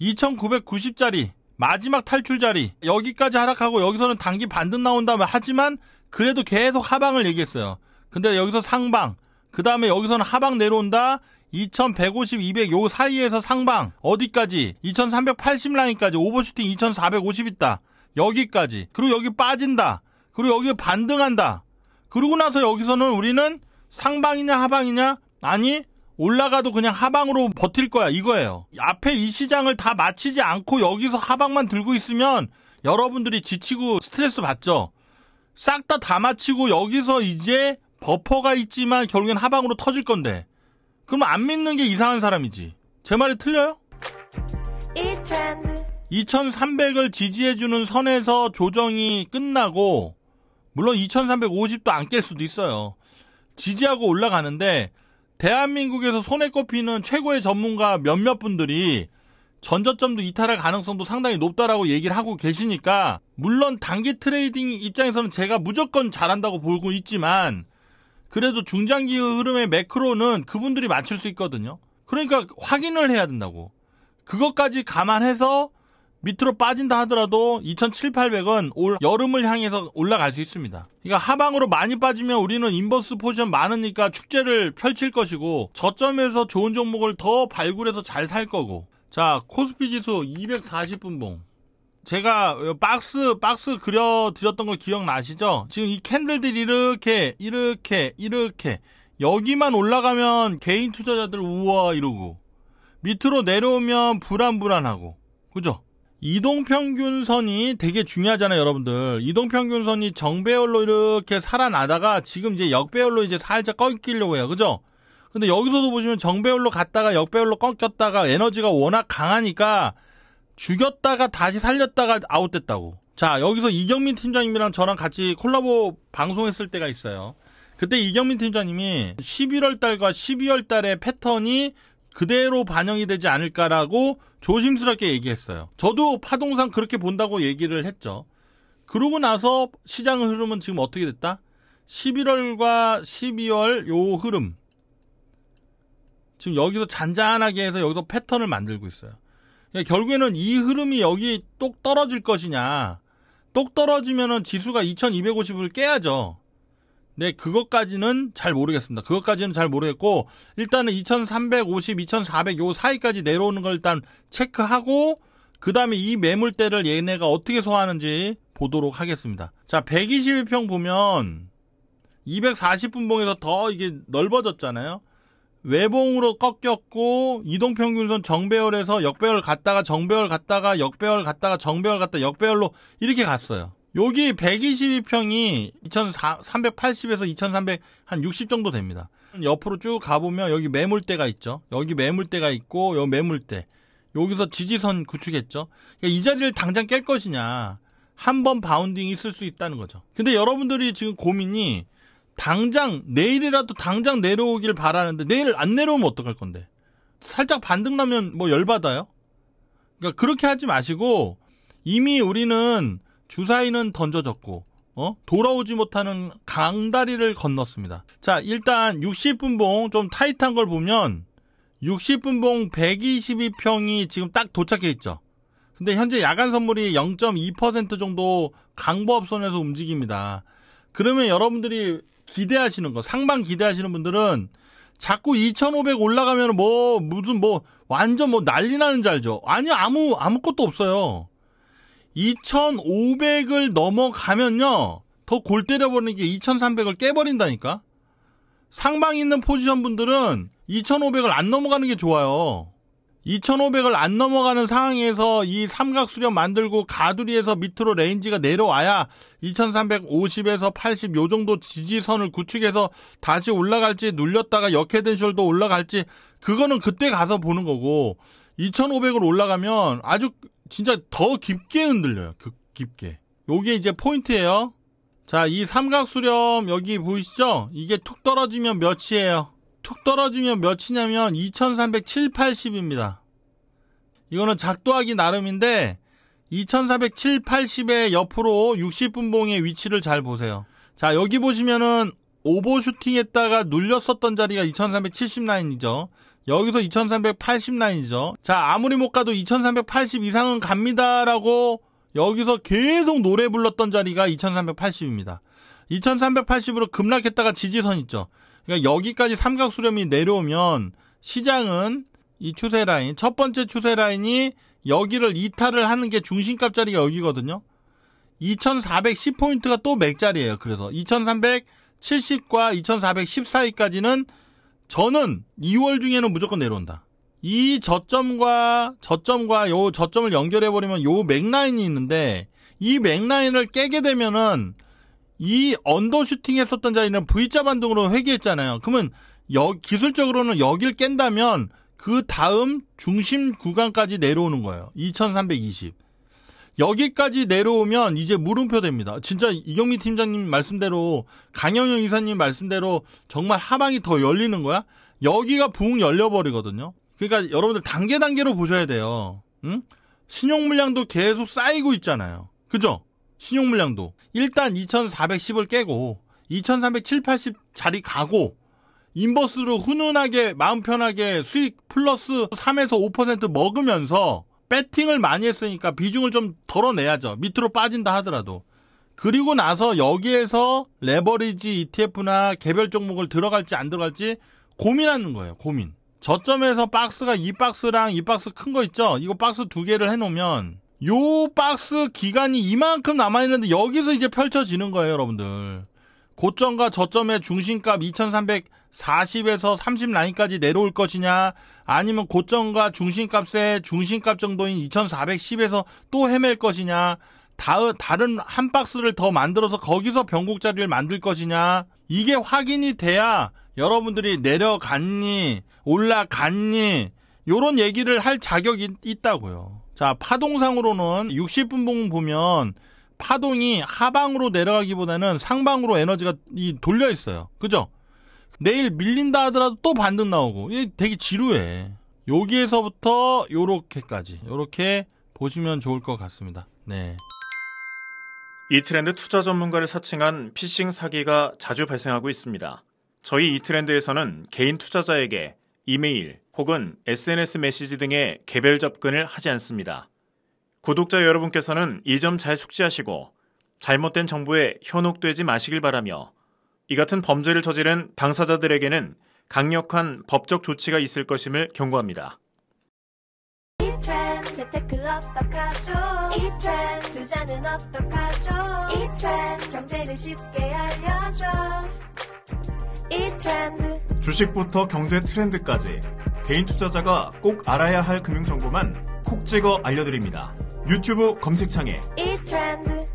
2,990짜리 마지막 탈출 자리 여기까지 하락하고 여기서는 단기 반등 나온 다음에 하지만 그래도 계속 하방을 얘기했어요. 근데 여기서 상방 그 다음에 여기서는 하방 내려온다. 2150, 200 요 사이에서 상방 어디까지 2380 라인까지 오버슈팅 2450 있다. 여기까지 그리고 여기 빠진다. 그리고 여기 반등한다. 그러고 나서 여기서는 우리는 상방이냐 하방이냐 아니 올라가도 그냥 하방으로 버틸 거야 이거예요. 앞에 이 시장을 다 마치지 않고 여기서 하방만 들고 있으면 여러분들이 지치고 스트레스 받죠. 싹 다다 다 마치고 여기서 이제 버퍼가 있지만 결국엔 하방으로 터질 건데 그러면 안 믿는 게 이상한 사람이지. 제 말이 틀려요? 2300을 지지해주는 선에서 조정이 끝나고 물론 2350도 안 깰 수도 있어요. 지지하고 올라가는데 대한민국에서 손에 꼽히는 최고의 전문가 몇몇 분들이 전저점도 이탈할 가능성도 상당히 높다라고 얘기를 하고 계시니까 물론 단기 트레이딩 입장에서는 제가 무조건 잘한다고 보고 있지만 그래도 중장기 흐름의 매크로는 그분들이 맞출 수 있거든요. 그러니까 확인을 해야 된다고. 그것까지 감안해서 밑으로 빠진다 하더라도 2,700원 올 여름을 향해서 올라갈 수 있습니다. 그러니까 하방으로 많이 빠지면 우리는 인버스 포지션 많으니까 축제를 펼칠 것이고 저점에서 좋은 종목을 더 발굴해서 잘 살 거고 자 코스피 지수 240분봉 제가 박스 박스 그려 드렸던 거 기억나시죠? 지금 이 캔들들이 이렇게 이렇게 이렇게 여기만 올라가면 개인 투자자들 우와 이러고 밑으로 내려오면 불안불안하고 그죠? 이동평균선이 되게 중요하잖아요, 여러분들. 이동평균선이 정배열로 이렇게 살아나다가 지금 이제 역배열로 이제 살짝 꺾이려고 해요. 그죠? 근데 여기서도 보시면 정배열로 갔다가 역배열로 꺾였다가 에너지가 워낙 강하니까 죽였다가 다시 살렸다가 아웃됐다고. 자, 여기서 이경민 팀장님이랑 저랑 같이 콜라보 방송했을 때가 있어요. 그때 이경민 팀장님이 11월 달과 12월 달의 패턴이 그대로 반영이 되지 않을까라고 조심스럽게 얘기했어요. 저도 파동상 그렇게 본다고 얘기를 했죠. 그러고 나서 시장 흐름은 지금 어떻게 됐다? 11월과 12월 요 흐름. 지금 여기서 잔잔하게 해서 여기서 패턴을 만들고 있어요. 그러니까 결국에는 이 흐름이 여기 똑 떨어질 것이냐. 똑 떨어지면은 지수가 2250을 깨야죠. 네, 그것까지는 잘 모르겠습니다. 그것까지는 잘 모르겠고, 일단은 2350, 2400 요 사이까지 내려오는 걸 일단 체크하고, 그 다음에 이 매물대를 얘네가 어떻게 소화하는지 보도록 하겠습니다. 자, 121평 보면, 240분봉에서 더 이게 넓어졌잖아요. 외봉으로 꺾였고 이동평균선 정배열에서 역배열 갔다가 정배열 갔다가 역배열 갔다가 정배열 갔다 역배열로 이렇게 갔어요. 여기 122평이 2,380에서 2,300 한 60 정도 됩니다. 옆으로 쭉 가보면 여기 매물대가 있죠. 여기 매물대가 있고 여 매물대. 여기서 지지선 구축했죠. 그러니까 이 자리를 당장 깰 것이냐. 한 번 바운딩이 있을 수 있다는 거죠. 근데 여러분들이 지금 고민이 당장 내일이라도 당장 내려오길 바라는데 내일 안 내려오면 어떡할 건데. 살짝 반등 나면 뭐 열받아요? 그러니까 그렇게 하지 마시고 이미 우리는 주사위는 던져졌고 어? 돌아오지 못하는 강다리를 건넜습니다. 자, 일단 60분봉 좀 타이트한 걸 보면 60분봉 122평이 지금 딱 도착해 있죠. 근데 현재 야간 선물이 0.2% 정도 강보합선에서 움직입니다. 그러면 여러분들이 기대하시는 거, 상방 기대하시는 분들은 자꾸 2,500 올라가면 뭐, 무슨 뭐, 완전 뭐 난리 나는 줄 알죠? 아니, 아무, 아무것도 없어요. 2,500을 넘어가면요. 더 골 때려버리는 게 2,300을 깨버린다니까. 상방 있는 포지션 분들은 2,500을 안 넘어가는 게 좋아요. 2,500을 안 넘어가는 상황에서 이 삼각 수렴 만들고 가두리에서 밑으로 레인지가 내려와야 2,350에서 80 요 정도 지지선을 구축해서 다시 올라갈지 눌렸다가 역헤드숄더 올라갈지 그거는 그때 가서 보는 거고 2,500을 올라가면 아주 진짜 더 깊게 흔들려요. 그, 깊게. 요게 이제 포인트예요. 자, 이 삼각수렴 여기 보이시죠? 이게 툭 떨어지면 몇이에요? 툭 떨어지면 몇이냐면 2 3 7 80입니다. 이거는 작도하기 나름인데 2 3 7 80의 옆으로 60분 봉의 위치를 잘 보세요. 자, 여기 보시면은 오버슈팅 했다가 눌렸었던 자리가 2370 라인이죠. 여기서 2380라인이죠. 자, 아무리 못 가도 2380 이상은 갑니다라고 여기서 계속 노래 불렀던 자리가 2380입니다. 2380으로 급락했다가 지지선 있죠. 그러니까 여기까지 삼각수렴이 내려오면 시장은 이 추세 라인, 첫 번째 추세 라인이 여기를 이탈을 하는 게 중심값 자리가 여기거든요. 2410포인트가 또 맥자리예요. 그래서 2370과 2410 사이까지는 저는 2월 중에는 무조건 내려온다. 이 저점과 저점과 요 저점을 연결해 버리면 요 맥라인이 있는데 이 맥라인을 깨게 되면은 이 언더슈팅 했었던 자리는 V자 반동으로 회귀했잖아요. 그러면 여, 기술적으로는 여길 깬다면 그 다음 중심 구간까지 내려오는 거예요. 2320. 여기까지 내려오면 이제 물음표 됩니다. 진짜 이경미 팀장님 말씀대로 강영영 이사님 말씀대로 정말 하방이 더 열리는 거야? 여기가 붕 열려버리거든요. 그러니까 여러분들 단계 단계로 보셔야 돼요. 응? 신용 물량도 계속 쌓이고 있잖아요. 그죠? 신용 물량도 일단 2,410을 깨고 2 3 7 80 자리 가고 인버스로 훈훈하게 마음 편하게 수익 플러스 3에서 5% 먹으면서 배팅을 많이 했으니까 비중을 좀 덜어내야죠. 밑으로 빠진다 하더라도. 그리고 나서 여기에서 레버리지 ETF나 개별 종목을 들어갈지 안 들어갈지 고민하는 거예요. 고민. 저점에서 박스가 이 박스랑 이 박스 큰 거 있죠? 이거 박스 두 개를 해놓으면 요 박스 기간이 이만큼 남아있는데 여기서 이제 펼쳐지는 거예요, 여러분들. 고점과 저점의 중심값 2300 40에서 30 라인까지 내려올 것이냐 아니면 고점과 중심값의 중심값 정도인 2410에서 또 헤맬 것이냐 다, 다른 한 박스를 더 만들어서 거기서 변곡 자리를 만들 것이냐 이게 확인이 돼야 여러분들이 내려갔니 올라갔니 요런 얘기를 할 자격이 있다고요. 자, 파동상으로는 60분봉 보면 파동이 하방으로 내려가기보다는 상방으로 에너지가 돌려 있어요. 그죠? 내일 밀린다 하더라도 또 반등 나오고 이게 되게 지루해. 여기에서부터 요렇게까지 요렇게 보시면 좋을 것 같습니다. 네. 이트렌드 투자 전문가를 사칭한 피싱 사기가 자주 발생하고 있습니다. 저희 이트렌드에서는 개인 투자자에게 이메일 혹은 SNS 메시지 등의 개별 접근을 하지 않습니다. 구독자 여러분께서는 이 점 잘 숙지하시고 잘못된 정보에 현혹되지 마시길 바라며 이 같은 범죄를 저지른 당사자들에게는 강력한 법적 조치가 있을 것임을 경고합니다. 주식부터 경제 트렌드까지 개인 투자자가 꼭 알아야 할 금융 정보만 콕 찍어 알려드립니다. 유튜브 검색창에 이트렌드